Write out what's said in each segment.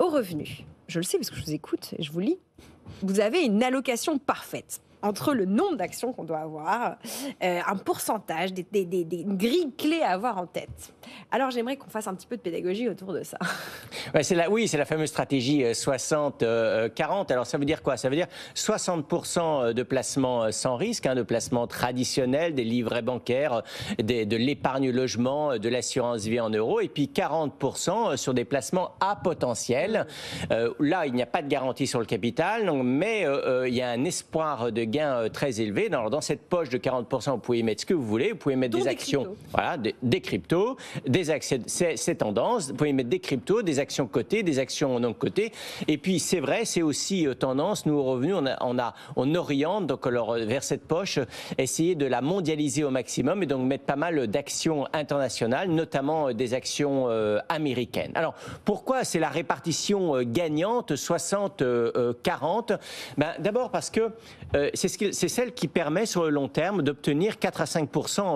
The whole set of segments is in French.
Au revenu, Je le sais parce que je vous écoute et je vous lis. Vous avez une allocation parfaite entre le nombre d'actions qu'on doit avoir, euh, un pourcentage, des, des, grilles clés à avoir en tête. Alors j'aimerais qu'on fasse un petit peu de pédagogie autour de ça. c'est oui, c'est la fameuse stratégie 60-40. Euh, euh, Alors ça veut dire quoi Ça veut dire 60% de placements sans risque, un hein, de placements traditionnels, des livrets bancaires, des, de l'épargne logement, de l'assurance vie en euros, et puis 40% sur des placements à potentiel. là, il n'y a pas de garantie sur le capital, mais il y a un espoir de gains euh, très élevés. Alors, dans cette poche de 40%, vous pouvez y mettre ce que vous voulez. Vous pouvez mettre des, actions, voilà, des, cryptos, des accès, ces, tendances. Vous pouvez y mettre des cryptos, des actions cotées, des actions non cotées. Et puis, c'est vrai, c'est aussi euh, tendance. Nous, revenus, on, a, on, oriente donc, euh, vers cette poche, essayer de la mondialiser au maximum et donc mettre pas mal d'actions internationales, notamment des actions américaines. Alors, pourquoi c'est la répartition gagnante 60-40 ben, D'abord parce que c'est celle qui permet sur le long terme d'obtenir 4 à 5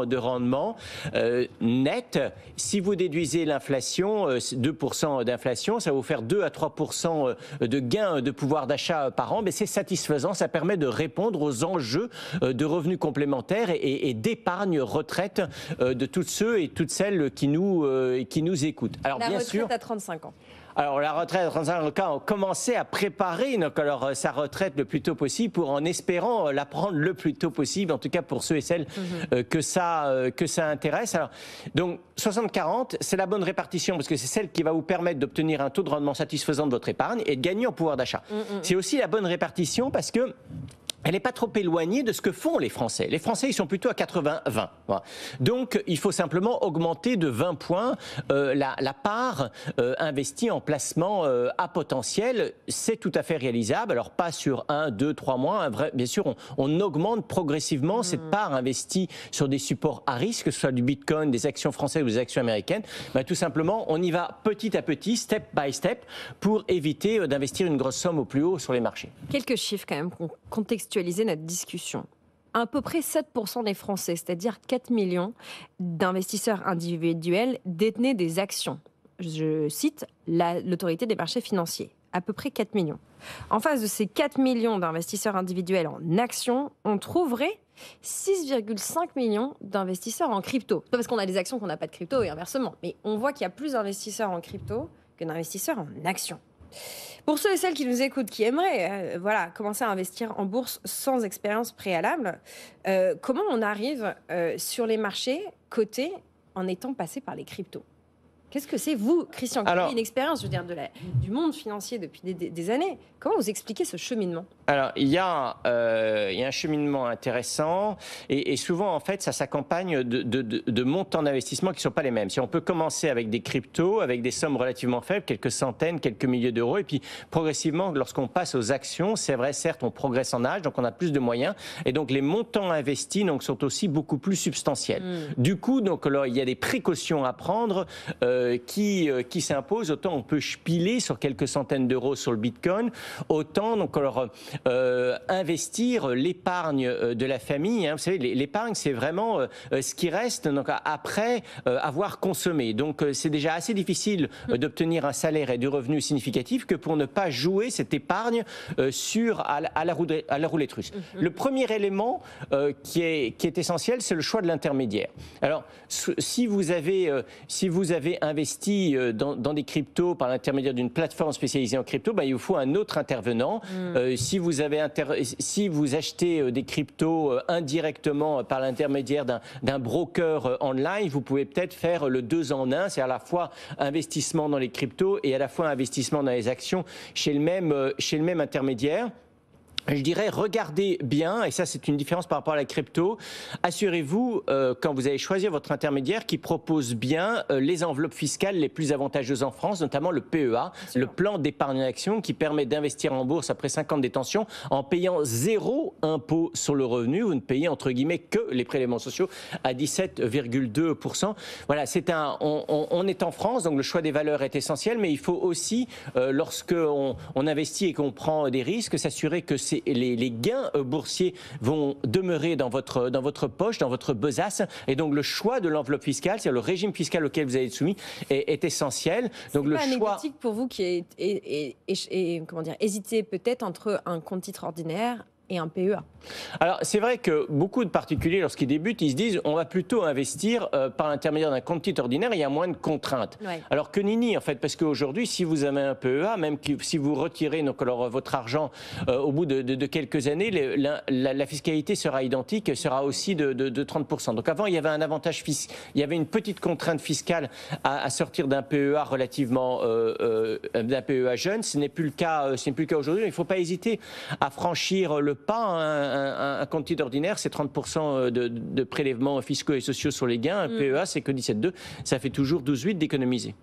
de rendement euh, net. Si vous déduisez l'inflation, 2 euh, d'inflation, ça va vous faire 2 à 3 euh, de gain de pouvoir d'achat par an. Mais c'est satisfaisant, ça permet de répondre aux enjeux de revenus complémentaires et, d'épargne retraite de tous ceux et toutes celles qui nous, qui nous écoutent. Alors, La bien retraite sûr, à 35 ans. Alors, la retraite à 35 ans, commencez à préparer euh, sa retraite le plus tôt possible pour en espérant euh, la prendre le plus tôt possible, en tout cas pour ceux et celles mhm. euh, que, ça, que ça intéresse. donc, 60-40, c'est la bonne répartition parce que c'est celle qui va vous permettre d'obtenir un taux de rendement satisfaisant de votre épargne et de gagner en pouvoir d'achat. Mm, mm. C'est aussi la bonne répartition parce que elle n'est pas trop éloignée de ce que font les Français. Les Français, ils sont plutôt à 80-20. Donc, il faut simplement augmenter de 20 points euh, la, part euh, investie en placement euh, à potentiel. C'est tout à fait réalisable. Alors, pas sur 1, 2, 3 mois. Hein. bien sûr, on, augmente progressivement cette hmm. part investie sur des supports à risque, que ce soit du Bitcoin, des actions françaises ou des actions américaines. Bah, tout simplement, on y va petit à petit, step by step, pour éviter d'investir une grosse somme au plus haut sur les marchés. Quelques chiffres quand même contextuels notre discussion, à peu près 7% des Français, c'est-à-dire 4 millions d'investisseurs individuels, détenaient des actions. Je cite l'autorité des marchés financiers, à peu près 4 millions. En face de ces 4 millions d'investisseurs individuels en actions, on trouverait 6,5 millions d'investisseurs en crypto. Pas parce qu'on a des actions qu'on n'a pas de crypto et inversement, mais on voit qu'il y a plus d'investisseurs en crypto que d'investisseurs en actions. Pour ceux et celles qui nous écoutent, qui aimeraient euh, voilà, commencer à investir en bourse sans expérience préalable, euh, comment on arrive euh, sur les marchés cotés en étant passé par les cryptos Qu'est-ce que c'est, vous, Christian, qui avez une expérience je veux dire, de la, du monde financier depuis des, années Comment vous expliquez ce cheminement Alors, euh, il y, a, un cheminement intéressant et, souvent, en fait, ça s'accompagne de, montants d'investissement qui ne sont pas les mêmes. Si on peut commencer avec des cryptos, avec des sommes relativement faibles, quelques centaines, quelques milliers d'euros, et puis progressivement, lorsqu'on passe aux actions, c'est vrai, certes, on progresse en âge, donc on a plus de moyens, et donc les montants investis donc, sont aussi beaucoup plus substantiels. Hmm. Du coup, donc, alors, il y a des précautions à prendre. Euh, euh, qui, euh, qui s'impose. Autant on peut spiler sur quelques centaines d'euros sur le Bitcoin, autant donc alors, euh, investir l'épargne de la famille. Hein. Vous savez, l'épargne, c'est vraiment ce qui reste donc, après avoir consommé. Donc c'est déjà assez difficile d'obtenir un salaire et du revenu significatif que pour ne pas jouer cette épargne sur à la, à la roulette russe. Mhm. Le premier élément qui, est, qui est essentiel, c'est le choix de l'intermédiaire. Alors si vous avez, si vous avez un investi euh, dans, des cryptos par l'intermédiaire d'une plateforme spécialisée en crypto, ben, il vous faut un autre intervenant. Mm. Euh, si, vous avez si vous achetez euh, des cryptos indirectement par l'intermédiaire d'un broker online, vous pouvez peut-être faire le deux en un, c'est à la fois investissement dans les cryptos et à la fois investissement dans les actions chez le même intermédiaire je dirais, regardez bien, et ça c'est une différence par rapport à la crypto, assurez-vous, euh, quand vous allez choisir votre intermédiaire, qui propose bien euh, les enveloppes fiscales les plus avantageuses en France, notamment le PEA, le plan d'épargne action, qui permet d'investir en bourse après 50 détentions détention en payant zéro impôt sur le revenu. Vous ne payez entre guillemets que les prélèvements sociaux à 17,2%. Voilà, c'est un, on, est en France, donc le choix des valeurs est essentiel, mais il faut aussi, euh, lorsque on, investit et qu'on prend des risques, s'assurer que c'est les, gains euh, boursiers vont demeurer dans votre, poche, dans votre besace. Et donc, le choix de l'enveloppe fiscale, c'est-à-dire le régime fiscal auquel vous allez être soumis, est, essentiel. Donc, le pas choix. pour vous qui est, comment dire, hésiter peut-être entre un compte titre ordinaire un PEA. Alors c'est vrai que beaucoup de particuliers, lorsqu'ils débutent, ils se disent on va plutôt investir euh, par l'intermédiaire d'un compte titre ordinaire, il y a moins de contraintes. Alors que Nini, en fait, parce qu'aujourd'hui, si vous avez un PEA, même si vous retirez donc, votre argent euh, au bout de, quelques années, la, fiscalité sera identique, sera aussi de, 30%. Donc avant, il y avait un avantage fiscal, il y avait une petite contrainte fiscale à, sortir d'un PEA relativement euh, d'un PEA jeune. Ce n'est plus le cas, ce n'est plus cas aujourd'hui. Il ne faut pas hésiter à franchir le pas un, un, compte titre ordinaire, c'est 30% euh, de, prélèvements fiscaux et sociaux sur les gains. Un mm. PEA, c'est que 17,2. Ça fait toujours 12,8 d'économiser.